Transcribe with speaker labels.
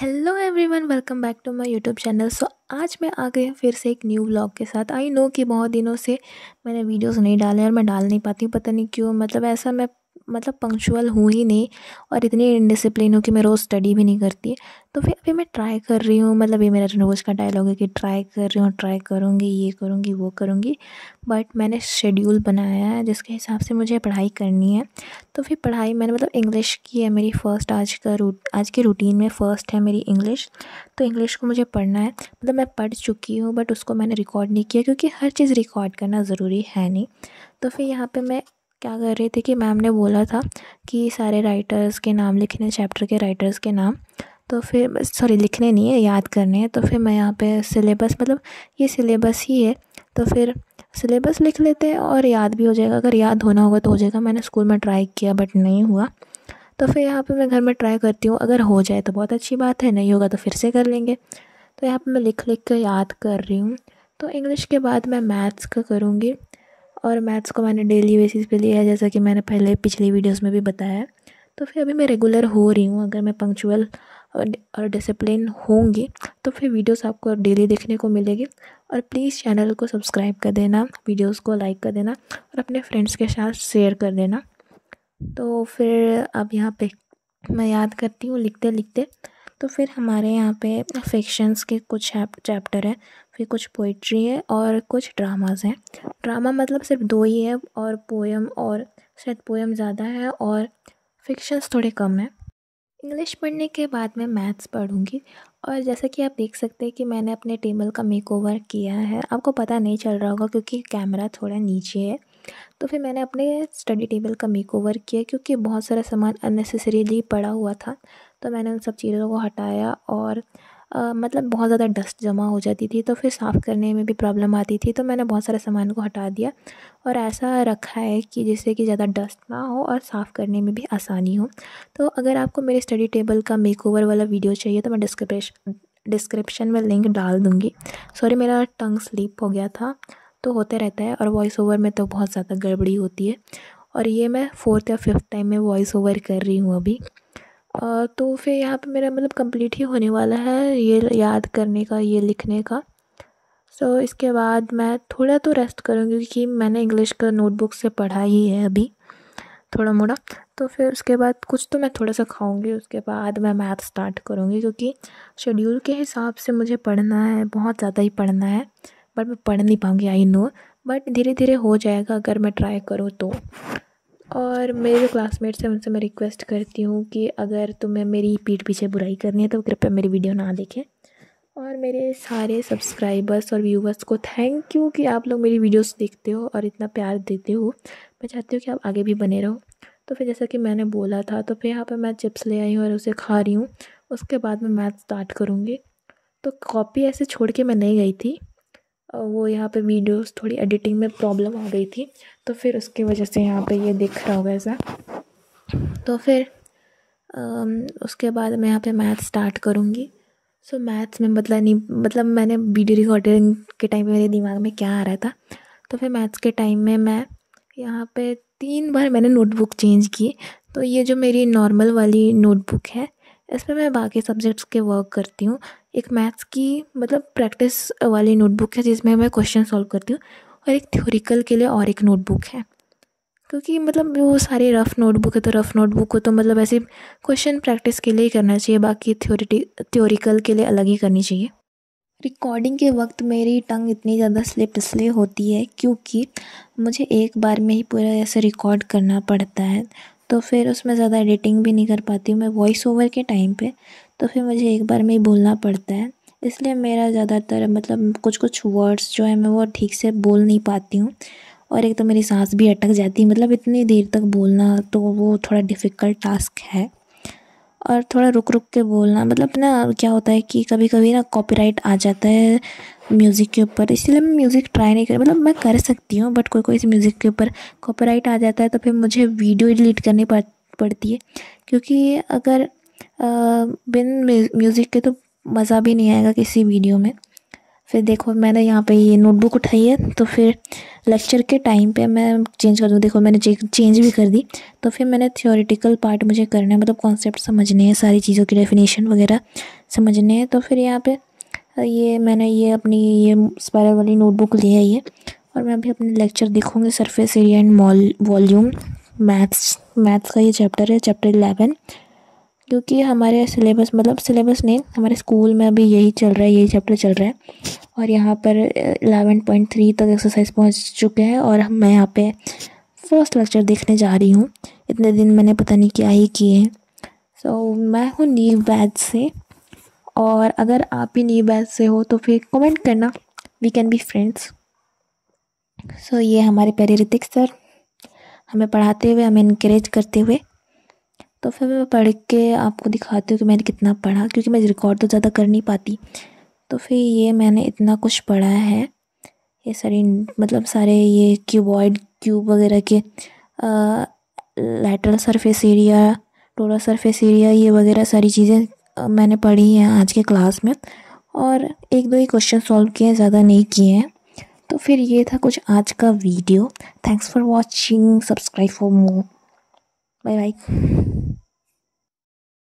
Speaker 1: hello everyone welcome back to my YouTube channel so आज मैं आ गई हूँ फिर से एक न्यू व्लॉग के साथ आई नो कि बहुत दिनों से मैंने वीडियोस नहीं डाले और मैं डाल नहीं पाती पता नहीं क्यों मतलब ऐसा मैं मतलब पंक्चुअल हूँ ही नहीं और इतनी इनडिसिप्लिन हूँ कि मैं रोज़ स्टडी भी नहीं करती तो फिर अभी मैं ट्राई कर रही हूँ मतलब ये मेरा रोज़ का डायलॉग है कि ट्राई कर रही हूँ ट्राई करूँगी ये करूँगी वो करूँगी बट मैंने शेड्यूल बनाया है जिसके हिसाब से मुझे पढ़ाई करनी है तो फिर पढ़ाई मैंने मतलब इंग्लिश की है मेरी फ़र्स्ट आज का रूट आज की रूटीन में फ़र्स्ट है मेरी इंग्लिश तो इंग्लिश को मुझे पढ़ना है मतलब मैं पढ़ चुकी हूँ बट उसको मैंने रिकॉर्ड नहीं किया क्योंकि हर चीज़ रिकॉर्ड करना ज़रूरी है नहीं तो फिर यहाँ पे मैं क्या कर रहे थे कि मैम ने बोला था कि सारे राइटर्स के नाम लिखने चैप्टर के राइटर्स के नाम तो फिर सॉरी लिखने नहीं है याद करने हैं तो फिर मैं यहाँ पे सिलेबस मतलब ये सिलेबस ही है तो फिर सिलेबस लिख लेते हैं और याद भी हो जाएगा अगर याद होना होगा तो हो जाएगा मैंने स्कूल में ट्राई किया बट नहीं हुआ तो फिर यहाँ पे मैं घर में ट्राई करती हूँ अगर हो जाए तो बहुत अच्छी बात है नहीं होगा तो फिर से कर लेंगे तो यहाँ पर मैं लिख लिख कर याद कर रही हूँ तो इंग्लिश के बाद मैं मैथ्स का करूँगी और मैथ्स को मैंने डेली बेसिस पे लिया है जैसा कि मैंने पहले पिछली वीडियोस में भी बताया है तो फिर अभी मैं रेगुलर हो रही हूँ अगर मैं पंक्चुअल और डिसिप्लिन होंगी तो फिर वीडियोस आपको डेली देखने को मिलेगी और प्लीज़ चैनल को सब्सक्राइब कर देना वीडियोस को लाइक कर देना और अपने फ्रेंड्स के साथ शेयर कर देना तो फिर अब यहाँ पे मैं याद करती हूँ लिखते लिखते तो फिर हमारे यहाँ पे फ़िक्शंस के कुछ चैप्टर हैं फिर कुछ पोइट्री है और कुछ ड्रामाज़ हैं ड्रामा मतलब सिर्फ दो ही है और पोएम और शायद पोएम ज़्यादा है और फ़िक्शंस थोड़े कम हैं इंग्लिश पढ़ने के बाद मैं मैथ्स पढ़ूंगी और जैसा कि आप देख सकते हैं कि मैंने अपने टेबल का मेकओवर किया है आपको पता नहीं चल रहा होगा क्योंकि कैमरा थोड़ा नीचे है तो फिर मैंने अपने स्टडी टेबल का मेकओवर किया क्योंकि बहुत सारा सामान अननेसेसरीली पड़ा हुआ था तो मैंने उन सब चीज़ों को हटाया और आ, मतलब बहुत ज़्यादा डस्ट जमा हो जाती थी तो फिर साफ़ करने में भी प्रॉब्लम आती थी तो मैंने बहुत सारे सामान को हटा दिया और ऐसा रखा है कि जिससे कि ज़्यादा डस्ट ना हो और साफ़ करने में भी आसानी हो तो अगर आपको मेरे स्टडी टेबल का मेकओवर वाला वीडियो चाहिए तो मैं डिस्क्रिप्श डिस्क्रिप्शन में लिंक डाल दूँगी सॉरी मेरा टंग स्लीप हो गया था तो होते रहता है और वॉइस ओवर में तो बहुत ज़्यादा गड़बड़ी होती है और ये मैं फोर्थ या फिफ्थ टाइम में वॉइस ओवर कर रही हूँ अभी तो फिर यहाँ पे मेरा मतलब कंप्लीट ही होने वाला है ये याद करने का ये लिखने का सो so, इसके बाद मैं थोड़ा तो रेस्ट करूँगी क्योंकि मैंने इंग्लिश का नोटबुक से पढ़ा ही है अभी थोड़ा मोड़ा तो फिर उसके बाद कुछ तो मैं थोड़ा सा खाऊंगी उसके बाद मैं मैथ स्टार्ट करूँगी क्योंकि शेड्यूल के हिसाब से मुझे पढ़ना है बहुत ज़्यादा ही पढ़ना है बट मैं पढ़ नहीं पाऊँगी आई नो बट धीरे धीरे हो जाएगा अगर मैं ट्राई करूँ तो और मेरे जो क्लासमेट्स हैं उनसे मैं रिक्वेस्ट करती हूँ कि अगर तुम्हें मेरी पीठ पीछे बुराई करनी है तो कृपया मेरी वीडियो ना देखें और मेरे सारे सब्सक्राइबर्स और व्यूवर्स को थैंक यू कि आप लोग मेरी वीडियोस देखते हो और इतना प्यार देते हो मैं चाहती हूँ कि आप आगे भी बने रहो तो फिर जैसा कि मैंने बोला था तो फिर यहाँ पर मैं चिप्स ले आई हूँ और उसे खा रही हूँ उसके बाद मैं मैथ स्टार्ट करूँगी तो कॉपी ऐसे छोड़ के मैं नहीं गई थी वो यहाँ पे वीडियोस थोड़ी एडिटिंग में प्रॉब्लम हो गई थी तो फिर उसकी वजह से यहाँ पे ये दिख रहा होगा ऐसा तो फिर उसके बाद मैं यहाँ पे मैथ स्टार्ट करूँगी सो so, मैथ्स में मतलब नहीं मतलब मैंने वीडियो रिकॉर्डिंग के टाइम मेरे दिमाग में क्या आ रहा था तो फिर मैथ्स के टाइम में मैं यहाँ पे तीन बार मैंने नोटबुक चेंज की तो ये जो मेरी नॉर्मल वाली नोटबुक है इसमें मैं बाकी सब्जेक्ट्स के वर्क करती हूँ एक मैथ्स की मतलब प्रैक्टिस वाली नोटबुक है जिसमें मैं क्वेश्चन सॉल्व करती हूँ और एक थ्योरिकल के लिए और एक नोटबुक है क्योंकि मतलब वो सारी रफ़ नोटबुक है तो रफ़ नोटबुक को तो मतलब ऐसे क्वेश्चन प्रैक्टिस के लिए ही करना चाहिए बाकी थ्योरिटी थ्योरिकल के लिए अलग ही करनी चाहिए रिकॉर्डिंग के वक्त मेरी टंग इतनी ज़्यादा स्लिप इसलिए होती है क्योंकि मुझे एक बार में ही पूरा ऐसे रिकॉर्ड करना पड़ता है तो फिर उसमें ज़्यादा एडिटिंग भी नहीं कर पाती हूँ मैं वॉइस ओवर के टाइम पे तो फिर मुझे एक बार में ही बोलना पड़ता है इसलिए मेरा ज़्यादातर मतलब कुछ कुछ वर्ड्स जो है मैं वो ठीक से बोल नहीं पाती हूँ और एक तो मेरी सांस भी अटक जाती है मतलब इतनी देर तक बोलना तो वो थोड़ा डिफ़िकल्ट टास्क है और थोड़ा रुक रुक के बोलना मतलब ना क्या होता है कि कभी कभी ना कॉपीराइट आ जाता है म्यूज़िक के ऊपर इसीलिए मैं म्यूज़िक ट्राई नहीं कर मतलब मैं कर सकती हूँ बट कोई कोई इस म्यूज़िक के ऊपर कॉपीराइट आ जाता है तो फिर मुझे वीडियो डिलीट करनी पड़ती है क्योंकि अगर बिन म्यूज़िक के तो मज़ा भी नहीं आएगा किसी वीडियो में फिर देखो मैंने यहाँ पे ये नोटबुक उठाई है तो फिर लेक्चर के टाइम पे मैं चेंज कर दूँ देखो मैंने चेंज भी कर दी तो फिर मैंने थियोरिटिकल पार्ट मुझे करना है मतलब कॉन्सेप्ट समझने हैं सारी चीज़ों की डेफिनेशन वगैरह समझने हैं तो फिर यहाँ पे ये मैंने ये अपनी ये स्पायरल वाली नोटबुक ली है ये और मैं अभी अपने लेक्चर देखूँगी surface area and volume maths maths का ये चैप्टर है चैप्टर इलेवन क्योंकि हमारे सिलेबस मतलब सिलेबस नहीं हमारे स्कूल में अभी यही चल रहा है यही चैप्टर चल रहा है और यहाँ पर एलेवन पॉइंट थ्री तक एक्सरसाइज पहुँच चुके हैं और हम मैं यहाँ पे फर्स्ट लेक्चर देखने जा रही हूँ इतने दिन मैंने पता नहीं क्या ही किए हैं सो so, मैं हूँ नीव बैच से और अगर आप भी नीव बैच से हो तो फिर कमेंट करना we can be friends so ये हमारे ऋतिक सर हमें पढ़ाते हुए हमें इनक्रेज करते हुए तो फिर मैं पढ़ के आपको दिखाती हूँ कि मैंने कितना पढ़ा क्योंकि मैं रिकॉर्ड तो ज़्यादा कर नहीं पाती तो फिर ये मैंने इतना कुछ पढ़ा है ये सारी मतलब सारे ये क्यूबॉइड क्यूब वगैरह के lateral surface area total surface area ये वगैरह सारी चीज़ें मैंने पढ़ी हैं आज के क्लास में और एक दो ही क्वेश्चन सॉल्व किए हैं ज़्यादा नहीं किए हैं तो फिर ये था कुछ आज का video thanks for watching subscribe for more bye bye